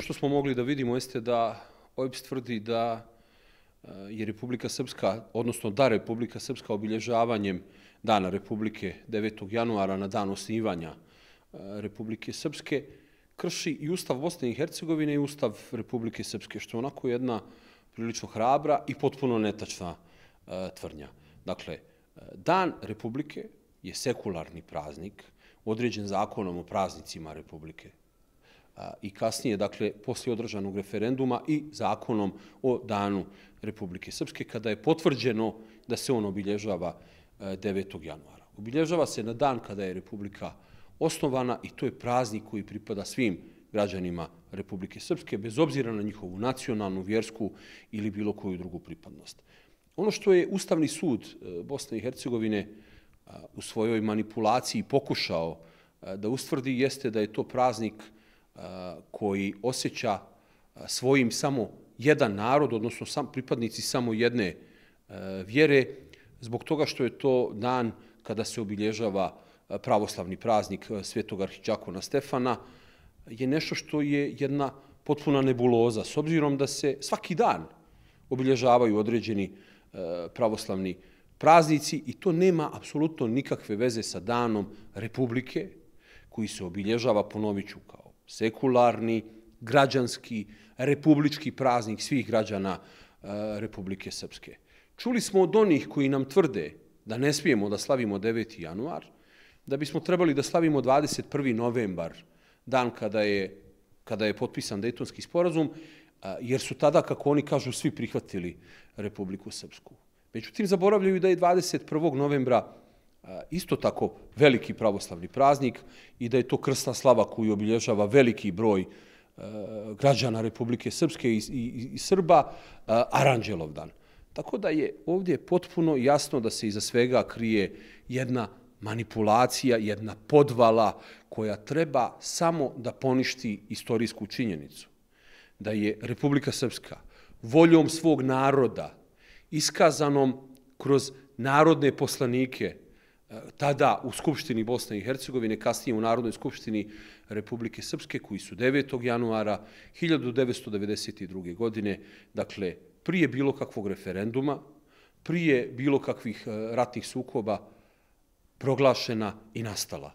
Ono što smo mogli da vidimo jeste da OEBS tvrdi da eh, je Republika Srpska, odnosno da Republika Srpska obilježavanjem dana Republike 9. januara na dan osnivanja eh, Republike Srpske, krši i Ustav Bosne i Hercegovine i Ustav Republike Srpske, što je onako jedna prilično hrabra i potpuno netačna eh, tvrnja. Dakle, Dan Republike je sekularni praznik, određen zakonom o praznicima Republike i kasnije, dakle, poslije održanog referenduma i zakonom o danu Republike Srpske, kada je potvrđeno da se on obilježava 9. E, januara. Obilježava se na dan kada je Republika osnovana i to je praznik koji pripada svim građanima Republike Srpske, bez obzira na njihovu nacionalnu, vjersku ili bilo koju drugu pripadnost. Ono što je Ustavni sud e, Bosne i Hercegovine e, u svojoj manipulaciji pokušao da ustvrdi jeste da je to praznik Republike koji osjeća svojim samo jedan narod, odnosno sam, pripadnici samo jedne vjere, zbog toga što je to dan kada se obilježava pravoslavni praznik svetog arhiđakona Stefana, je nešto što je jedna potpuna nebuloza, s obzirom da se svaki dan obilježavaju određeni pravoslavni praznici i to nema apsolutno nikakve veze sa danom Republike koji se obilježava, ponoviću, kao sekularni, građanski, republički praznik svih građana e, Republike Srpske. Čuli smo od onih koji nam tvrde da ne smijemo da slavimo 9. januar, da bismo trebali da slavimo 21. novembar, dan kada je, kada je potpisan Dejtonski sporazum, e, jer su tada, kako oni kažu, svi prihvatili Republiku Srpsku. Međutim, zaboravljaju da je 21. novembra isto tako veliki pravoslavni praznik i da je to krsna slava koju obilježava veliki broj e, građana Republike Srpske i Srba, e, Aranđelov dan. Tako da je ovdje potpuno jasno da se iza svega krije jedna manipulacija, jedna podvala koja treba samo da poništi istorijsku činjenicu. Da je Republika Srpska voljom svog naroda iskazanom kroz narodne poslanike tada u Skupštini Bosne i Hercegovine, kasnije u Narodnoj skupštini Republike Srpske, koji su 9. januara 1992. godine, dakle, prije bilo kakvog referenduma, prije bilo kakvih e, ratnih sukoba, proglašena i nastala.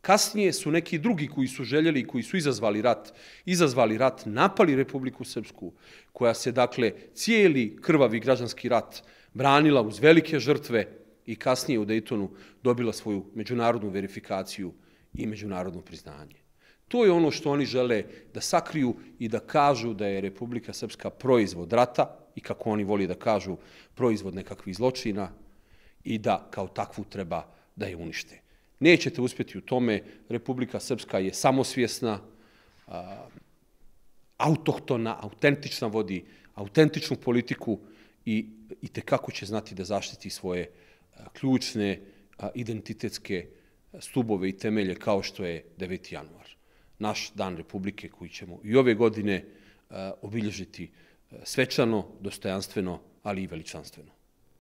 Kasnije su neki drugi koji su željeli i koji su izazvali rat, izazvali rat, napali Republiku Srpsku, koja se, dakle, cijeli krvavi građanski rat branila uz velike žrtve, i kasnije u Dejtonu dobila svoju međunarodnu verifikaciju i međunarodno priznanje. To je ono što oni žele da sakriju i da kažu da je Republika Srpska proizvod rata i kako oni voli da kažu proizvod nekakvih zločina i da kao takvu treba da je unište. Nećete uspjeti u tome, Republika Srpska je samosvjesna, autohtona, autentična vodi, autentičnu politiku i, i tekako će znati da zaštiti svoje ključne identitetske stubove i temelje kao što je 9. januar, naš dan Republike koji ćemo i ove godine obilježiti svečano, dostojanstveno, ali i veličanstveno.